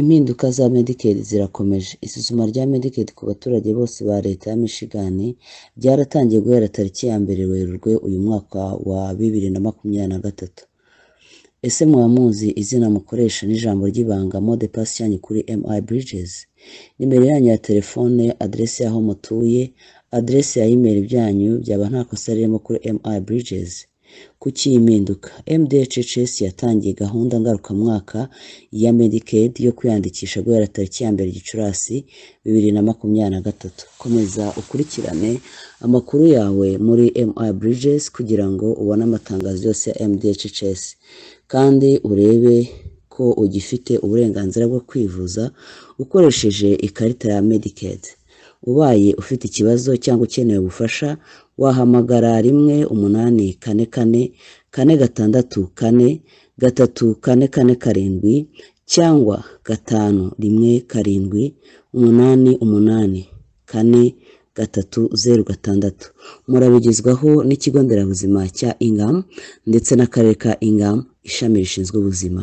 Impinduka za Medicaid zirakomeje Isuzuma rya Medicaid ku baturage bose ba Leta ya Michigan ryaratangiye guhera tariki ya mbere Werurwe uyu mwaka wa bibiri na makumyabiri na gatatu. Ese mwaba muzi izina mukoresha n'ijambo ry'ibanga mode pass kuri MI Bridges? Nimero yanyu ya telefone, aderesi y'aho mutuye, aderesi ya email byanyu byaba nta kosa ririmo kuri MI Bridges. Kuki iyi MDHS yatangiye gahunda ngarukamwaka ya Medicaid yo kwiyandikisha guhera tariki ya mbere Gicurasi bibiri na makumyabiri na gatatu. Komeza ukurikirane amakuru yawe muri MR Bridges kugira ngo ubone amatangazo yose ya MDHS kandi urebe ko ugifite uburenganzira bwo kwivuza ukoresheje ikarita ya Medicaid. Ubaye ufite ikibazo cyangwa ukeneye ubufasha wahamagara rimwe umunani kane kane kane gatandatu kane gatatu kane kane karindwi cyangwa gatanu rimwe karindwi umunani umunani kane gatatu zeru gatandatu murabigezwaho n'ikigo nderabuzima cya Ingamu ndetse n'akarere ka Ingamu ishami rishinzwe ubuzima